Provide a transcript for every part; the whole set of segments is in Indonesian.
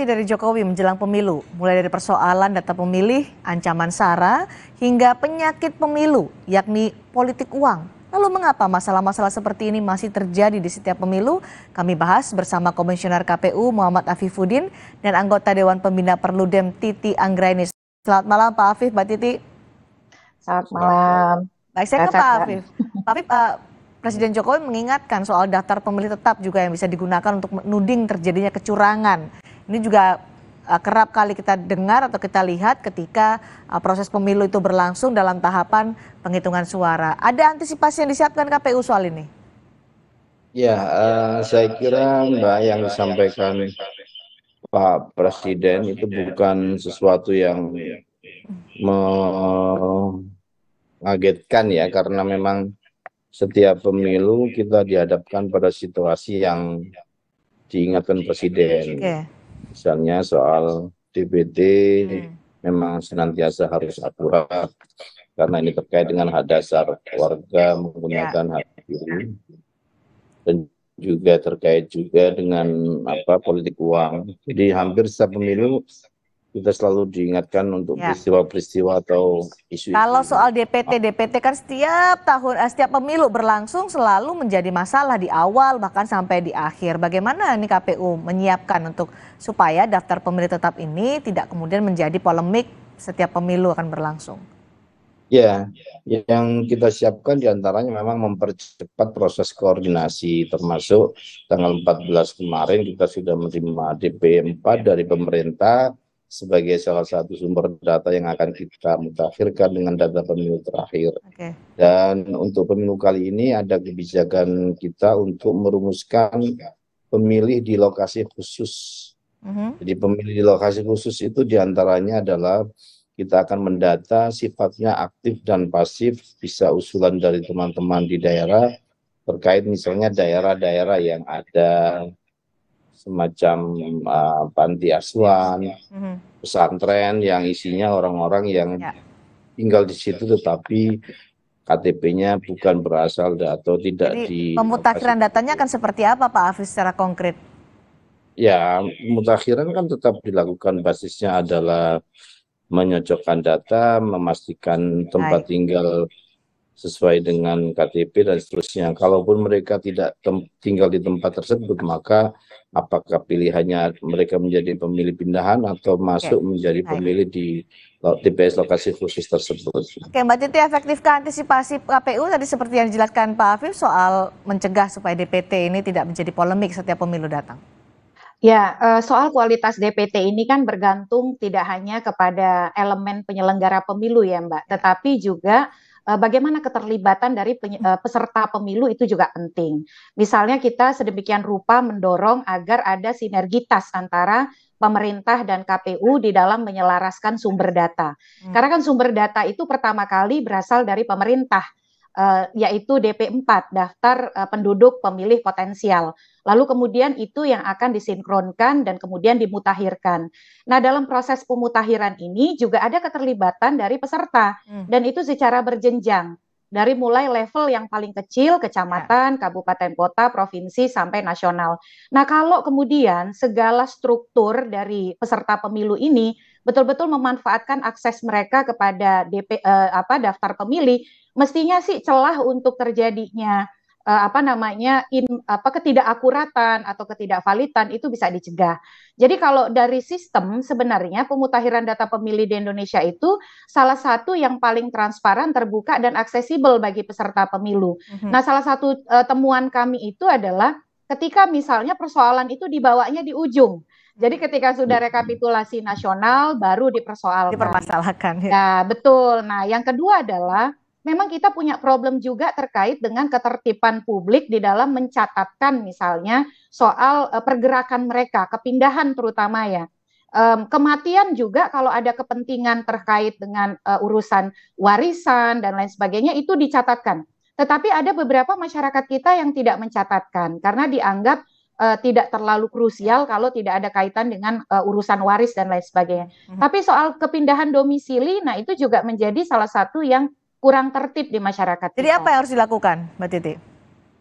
inti dari Jokowi menjelang pemilu, mulai dari persoalan data pemilih, ancaman SARA, hingga penyakit pemilu, yakni politik uang. Lalu mengapa masalah-masalah seperti ini masih terjadi di setiap pemilu? Kami bahas bersama Komisioner KPU Muhammad Afifuddin dan anggota Dewan Pembina Perludem Titi Anggraini. Selamat malam Pak Afif, Mbak Titi. Selamat malam. Baik, saya ke Pak Afif. Pak Afif, uh, Presiden Jokowi mengingatkan soal daftar pemilih tetap juga yang bisa digunakan untuk menuding terjadinya kecurangan. Ini juga eh, kerap kali kita dengar atau kita lihat ketika eh, proses pemilu itu berlangsung dalam tahapan penghitungan suara. Ada antisipasi yang disiapkan KPU soal ini? Ya, uh, saya kira Mbak yang disampaikan Pak Presiden itu bukan sesuatu yang mengagetkan ya, karena memang setiap pemilu kita dihadapkan pada situasi yang diingatkan Presiden. Okay misalnya soal DPD hmm. memang senantiasa harus akurat karena ini terkait dengan hak dasar warga menggunakan ya. hak pilih dan juga terkait juga dengan apa politik uang. di hampir setiap pemilu kita selalu diingatkan untuk ya. peristiwa-peristiwa ya. atau isu, isu Kalau soal DPT, DPT kan setiap tahun, eh, setiap pemilu berlangsung selalu menjadi masalah di awal bahkan sampai di akhir. Bagaimana ini KPU menyiapkan untuk supaya daftar pemilih tetap ini tidak kemudian menjadi polemik setiap pemilu akan berlangsung? Ya, yang kita siapkan diantaranya memang mempercepat proses koordinasi, termasuk tanggal 14 kemarin kita sudah menerima DP 4 dari pemerintah sebagai salah satu sumber data yang akan kita mutakhirkan dengan data pemilu terakhir. Okay. Dan untuk pemilu kali ini ada kebijakan kita untuk merumuskan pemilih di lokasi khusus. Mm-hmm. Jadi pemilih di lokasi khusus itu diantaranya adalah kita akan mendata sifatnya aktif dan pasif, bisa usulan dari teman-teman di daerah terkait misalnya daerah-daerah yang ada semacam uh, panti asuhan, mm-hmm. pesantren yang isinya orang-orang yang yeah. tinggal di situ tetapi KTP-nya bukan berasal atau tidak Jadi, di pemutakhiran datanya akan seperti apa Pak Afri secara konkret? Ya, pemutakhiran kan tetap dilakukan basisnya adalah menyocokkan data, memastikan tempat Baik. tinggal sesuai dengan KTP dan seterusnya. Kalaupun mereka tidak tinggal di tempat tersebut, maka apakah pilihannya mereka menjadi pemilih pindahan atau masuk okay. menjadi pemilih di TPS lokasi khusus tersebut. Oke, Mbak Titi, efektifkah antisipasi KPU tadi seperti yang dijelaskan Pak Afif soal mencegah supaya DPT ini tidak menjadi polemik setiap pemilu datang? Ya, eh, soal kualitas DPT ini kan bergantung tidak hanya kepada elemen penyelenggara pemilu ya Mbak, tetapi juga Eh, bagaimana keterlibatan dari eh, peserta pemilu itu juga penting. Misalnya kita sedemikian rupa mendorong agar ada sinergitas antara pemerintah dan KPU di dalam menyelaraskan sumber data. Hmm. Karena kan sumber data itu pertama kali berasal dari pemerintah uh, yaitu DP4 daftar uh, penduduk pemilih potensial. Lalu kemudian itu yang akan disinkronkan dan kemudian dimutahirkan. Nah, dalam proses pemutahiran ini juga ada keterlibatan dari peserta hmm. dan itu secara berjenjang dari mulai level yang paling kecil kecamatan, ya. kabupaten kota, provinsi sampai nasional. Nah, kalau kemudian segala struktur dari peserta pemilu ini betul-betul memanfaatkan akses mereka kepada DP eh, apa daftar pemilih, mestinya sih celah untuk terjadinya uh, apa namanya in, apa ketidakakuratan atau ketidakvalitan itu bisa dicegah. Jadi kalau dari sistem sebenarnya pemutahiran data pemilih di Indonesia itu salah satu yang paling transparan, terbuka dan aksesibel bagi peserta pemilu. Mm -hmm. Nah, salah satu uh, temuan kami itu adalah ketika misalnya persoalan itu dibawanya di ujung. Jadi mhm. ketika sudah mhm. rekapitulasi nasional baru dipersoalkan. Dipermasalahkan. Ya. Nah, betul. Nah, yang kedua adalah memang kita punya problem juga terkait dengan ketertiban publik di dalam mencatatkan misalnya soal e, pergerakan mereka, kepindahan terutama ya. Um, kematian juga kalau ada kepentingan terkait dengan uh, urusan warisan dan lain sebagainya itu dicatatkan. Tetapi ada beberapa masyarakat kita yang tidak mencatatkan karena dianggap uh, tidak terlalu krusial kalau tidak ada kaitan dengan uh, urusan waris dan lain sebagainya. Mm -hmm. Tapi soal kepindahan domisili, nah itu juga menjadi salah satu yang kurang tertib di masyarakat. Jadi kita. apa yang harus dilakukan, Mbak Titi?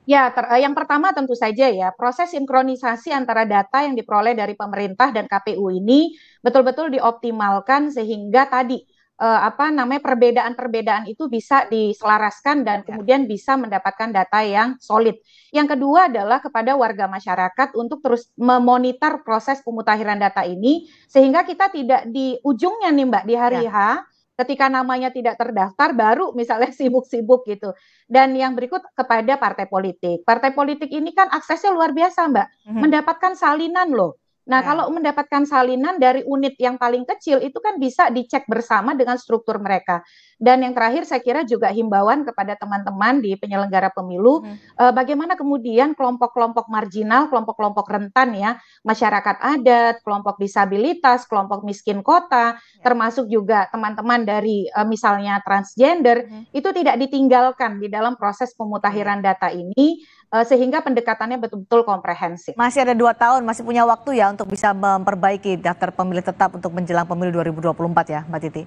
Ya, ter, eh, yang pertama tentu saja ya proses sinkronisasi antara data yang diperoleh dari pemerintah dan KPU ini betul-betul dioptimalkan sehingga tadi eh, apa namanya perbedaan-perbedaan itu bisa diselaraskan dan ya. kemudian bisa mendapatkan data yang solid. Yang kedua adalah kepada warga masyarakat untuk terus memonitor proses pemutahiran data ini sehingga kita tidak di ujungnya nih Mbak di hari ya. H ketika namanya tidak terdaftar baru misalnya sibuk-sibuk gitu. Dan yang berikut kepada partai politik. Partai politik ini kan aksesnya luar biasa, Mbak. Mhm. Mendapatkan salinan loh Nah, ya. kalau mendapatkan salinan dari unit yang paling kecil itu kan bisa dicek bersama dengan struktur mereka. Dan yang terakhir saya kira juga himbauan kepada teman-teman di penyelenggara pemilu hmm. eh, bagaimana kemudian kelompok-kelompok marginal, kelompok-kelompok rentan ya, masyarakat adat, kelompok disabilitas, kelompok miskin kota, ya. termasuk juga teman-teman dari eh, misalnya transgender hmm. itu tidak ditinggalkan di dalam proses pemutahiran hmm. data ini Eh, sehingga pendekatannya betul-betul komprehensif. Masih ada dua tahun, masih punya waktu ya untuk bisa memperbaiki daftar pemilih tetap untuk menjelang pemilu 2024 ya, Mbak Titi.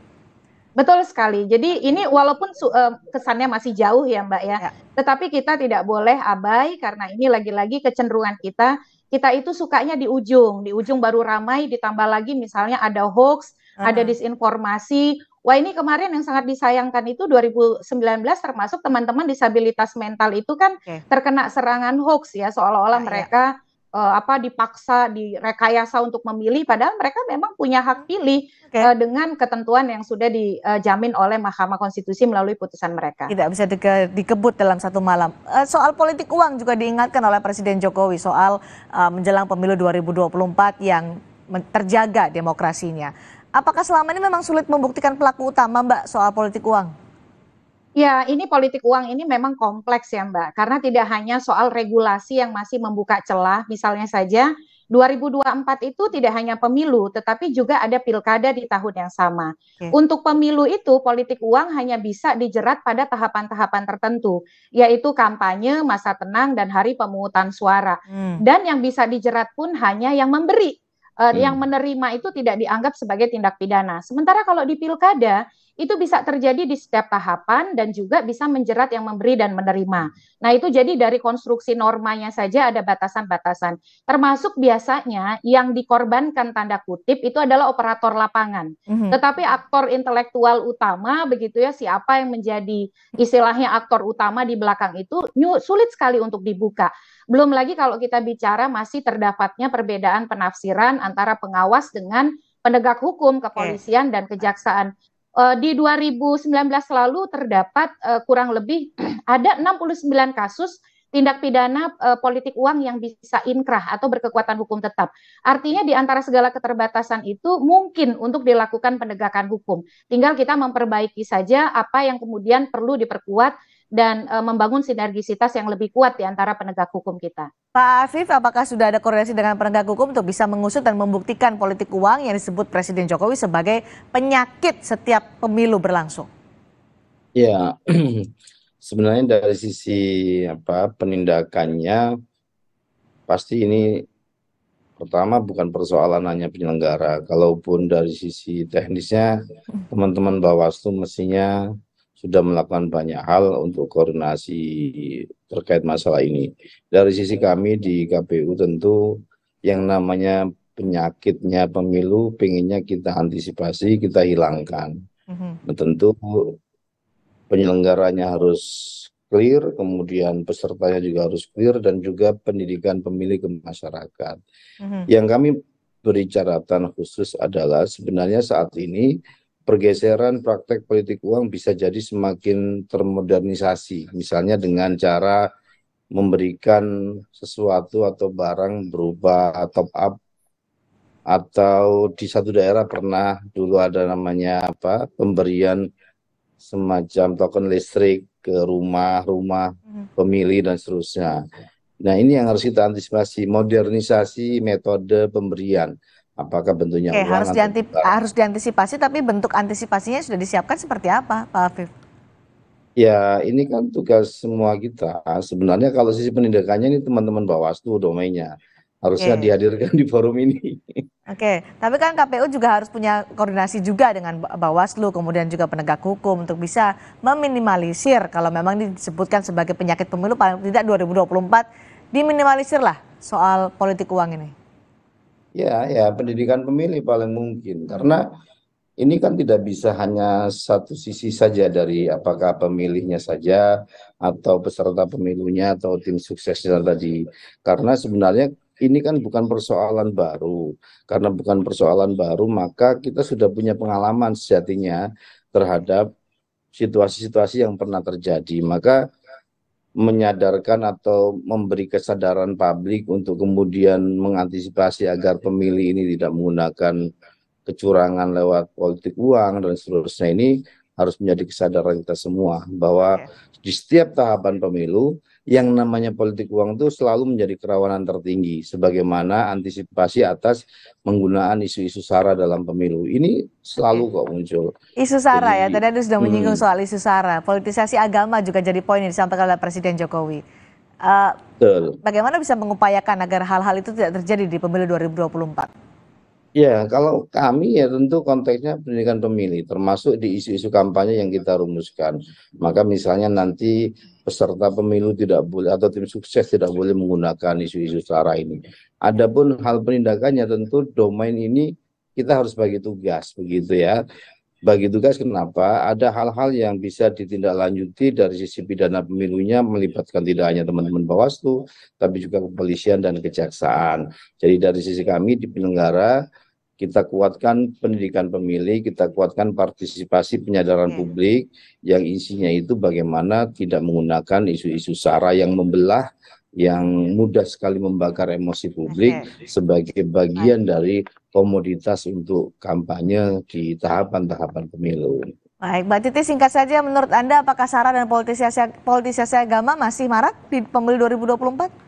Betul sekali. Jadi ini walaupun eh, kesannya masih jauh ya Mbak ya, ya, tetapi kita tidak boleh abai karena ini lagi-lagi kecenderungan kita, kita itu sukanya di ujung, di ujung baru ramai, ditambah lagi misalnya ada hoax, uh ada ah. disinformasi, Wah ini kemarin yang sangat disayangkan itu 2019 termasuk teman-teman disabilitas mental itu kan okay. terkena serangan hoax ya seolah-olah nah, mereka ya uh, apa dipaksa direkayasa untuk memilih padahal mereka memang punya hak pilih okay. uh, eh, dengan ketentuan yang sudah dijamin oleh Mahkamah Konstitusi melalui putusan mereka. Tidak bisa dike, dikebut dalam satu malam. Uh, soal politik uang juga diingatkan oleh Presiden Jokowi soal uh, menjelang pemilu 2024 yang terjaga demokrasinya. Apakah selama ini memang sulit membuktikan pelaku utama Mbak soal politik uang? Ya, ini politik uang ini memang kompleks ya Mbak, karena tidak hanya soal regulasi yang masih membuka celah, misalnya saja 2024 itu tidak hanya pemilu, tetapi juga ada pilkada di tahun yang sama. Okay. Untuk pemilu itu, politik uang hanya bisa dijerat pada tahapan-tahapan tertentu, yaitu kampanye, masa tenang, dan hari pemungutan suara. Hmm. Dan yang bisa dijerat pun hanya yang memberi, uh, hmm. yang menerima itu tidak dianggap sebagai tindak pidana. Sementara kalau di pilkada itu bisa terjadi di setiap tahapan dan juga bisa menjerat yang memberi dan menerima. Nah, itu jadi dari konstruksi normanya saja ada batasan-batasan. Termasuk biasanya yang dikorbankan tanda kutip itu adalah operator lapangan. Mm-hmm. Tetapi aktor intelektual utama begitu ya siapa yang menjadi istilahnya aktor utama di belakang itu sulit sekali untuk dibuka. Belum lagi kalau kita bicara masih terdapatnya perbedaan penafsiran antara pengawas dengan penegak hukum, kepolisian dan kejaksaan. Uh, di 2019 lalu terdapat uh, kurang lebih ada 69 kasus tindak pidana e, politik uang yang bisa inkrah atau berkekuatan hukum tetap. Artinya di antara segala keterbatasan itu mungkin untuk dilakukan penegakan hukum. Tinggal kita memperbaiki saja apa yang kemudian perlu diperkuat dan e, membangun sinergisitas yang lebih kuat di antara penegak hukum kita. Pak Afif, apakah sudah ada koordinasi dengan penegak hukum untuk bisa mengusut dan membuktikan politik uang yang disebut Presiden Jokowi sebagai penyakit setiap pemilu berlangsung? Ya, sebenarnya dari sisi apa penindakannya pasti ini pertama bukan persoalan hanya penyelenggara, kalaupun dari sisi teknisnya hmm. teman-teman Bawaslu mestinya sudah melakukan banyak hal untuk koordinasi terkait masalah ini. Dari sisi kami di KPU tentu yang namanya penyakitnya pemilu pengennya kita antisipasi, kita hilangkan. Mm-hmm. Nah, tentu penyelenggaranya harus clear, kemudian pesertanya juga harus clear dan juga pendidikan pemilih ke masyarakat. Mm-hmm. Yang kami beri catatan khusus adalah sebenarnya saat ini pergeseran praktek politik uang bisa jadi semakin termodernisasi, misalnya dengan cara memberikan sesuatu atau barang berupa top up atau di satu daerah pernah dulu ada namanya apa pemberian semacam token listrik ke rumah-rumah hmm. pemilih dan seterusnya. Nah, ini yang harus kita antisipasi modernisasi metode pemberian. Apakah bentuknya Oke, uang harus, diantip, harus diantisipasi, tapi bentuk antisipasinya sudah disiapkan seperti apa, Pak Afif? Ya, ini kan tugas semua kita. Sebenarnya kalau sisi penindakannya ini teman-teman Bawaslu domainnya. Harusnya okay. dihadirkan di forum ini. Oke, tapi kan KPU juga harus punya koordinasi juga dengan Bawaslu, kemudian juga penegak hukum untuk bisa meminimalisir kalau memang disebutkan sebagai penyakit pemilu paling tidak 2024 diminimalisirlah soal politik uang ini. Ya, ya pendidikan pemilih paling mungkin karena ini kan tidak bisa hanya satu sisi saja dari apakah pemilihnya saja atau peserta pemilunya atau tim suksesnya tadi. Karena sebenarnya ini kan bukan persoalan baru. Karena bukan persoalan baru, maka kita sudah punya pengalaman sejatinya terhadap situasi-situasi yang pernah terjadi. Maka menyadarkan atau memberi kesadaran publik untuk kemudian mengantisipasi agar pemilih ini tidak menggunakan kecurangan lewat politik uang dan seterusnya ini harus menjadi kesadaran kita semua bahwa iya. di setiap tahapan pemilu yang namanya politik uang itu selalu menjadi kerawanan tertinggi sebagaimana antisipasi atas penggunaan isu-isu sara dalam pemilu ini selalu kok muncul isu sara ya, jadi, ya tadi Anda sudah menyinggung hmm. soal isu sara politisasi agama juga jadi poin yang disampaikan oleh Presiden Jokowi uh, bagaimana bisa mengupayakan agar hal-hal itu tidak terjadi di pemilu 2024 Ya, kalau kami ya tentu konteksnya pendidikan pemilih, termasuk di isu-isu kampanye yang kita rumuskan. Maka misalnya nanti peserta pemilu tidak boleh atau tim sukses tidak boleh menggunakan isu-isu sara ini. Adapun hal penindakannya tentu domain ini kita harus bagi tugas begitu ya. Bagi tugas kenapa? Ada hal-hal yang bisa ditindaklanjuti dari sisi pidana pemilunya melibatkan tidak hanya teman-teman Bawaslu tapi juga kepolisian dan kejaksaan. Jadi dari sisi kami di penyelenggara kita kuatkan pendidikan pemilih, kita kuatkan partisipasi penyadaran ya. publik yang isinya itu bagaimana tidak menggunakan isu-isu sara yang membelah, yang mudah sekali membakar emosi publik sebagai bagian dari komoditas untuk kampanye di tahapan-tahapan pemilu. Baik, Mbak Titi singkat saja menurut Anda apakah sara dan politisasi, politisasi agama masih marak di pemilu 2024?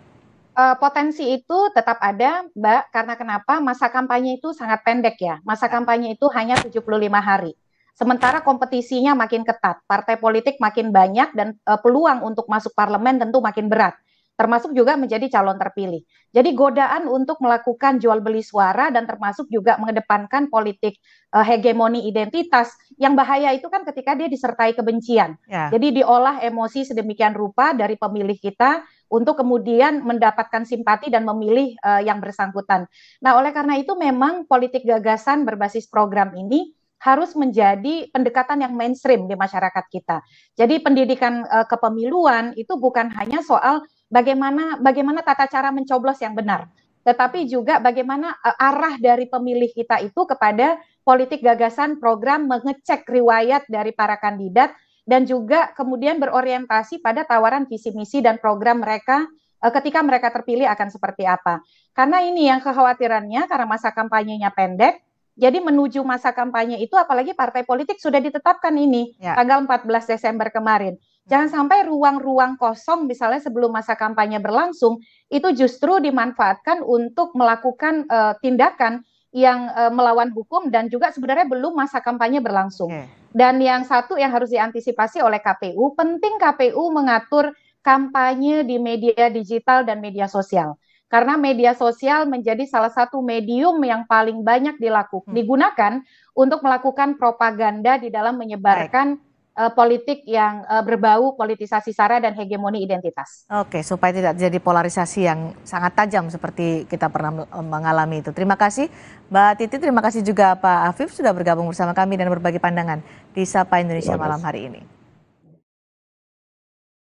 uh, potensi itu tetap ada, Mbak, karena kenapa? Masa kampanye itu sangat pendek ya. Masa kampanye itu hanya 75 hari. Sementara kompetisinya makin ketat, partai politik makin banyak dan uh, peluang untuk masuk parlemen tentu makin berat termasuk juga menjadi calon terpilih. Jadi godaan untuk melakukan jual beli suara dan termasuk juga mengedepankan politik uh, hegemoni identitas yang bahaya itu kan ketika dia disertai kebencian. Yeah. Jadi diolah emosi sedemikian rupa dari pemilih kita untuk kemudian mendapatkan simpati dan memilih uh, yang bersangkutan. Nah, oleh karena itu memang politik gagasan berbasis program ini harus menjadi pendekatan yang mainstream di masyarakat kita. Jadi pendidikan uh, kepemiluan itu bukan hanya soal bagaimana bagaimana tata cara mencoblos yang benar, tetapi juga bagaimana uh, arah dari pemilih kita itu kepada politik gagasan program mengecek riwayat dari para kandidat dan juga kemudian berorientasi pada tawaran visi misi dan program mereka uh, ketika mereka terpilih akan seperti apa. Karena ini yang kekhawatirannya karena masa kampanyenya pendek, jadi menuju masa kampanye itu apalagi partai politik sudah ditetapkan ini ya. tanggal 14 Desember kemarin. Jangan sampai ruang-ruang kosong misalnya sebelum masa kampanye berlangsung itu justru dimanfaatkan untuk melakukan uh, tindakan yang uh, melawan hukum dan juga sebenarnya belum masa kampanye berlangsung. Okay. Dan yang satu yang harus diantisipasi oleh KPU, penting KPU mengatur kampanye di media digital dan media sosial. Karena media sosial menjadi salah satu medium yang paling banyak dilakukan, hmm. digunakan untuk melakukan propaganda di dalam menyebarkan Baik uh, politik yang uh, berbau politisasi sara dan hegemoni identitas. Oke, supaya tidak jadi polarisasi yang sangat tajam seperti kita pernah eh, mengalami itu. Terima kasih Mbak Titi, terima kasih juga Pak Afif sudah bergabung bersama kami dan berbagi pandangan di Sapa Indonesia malam hari ini.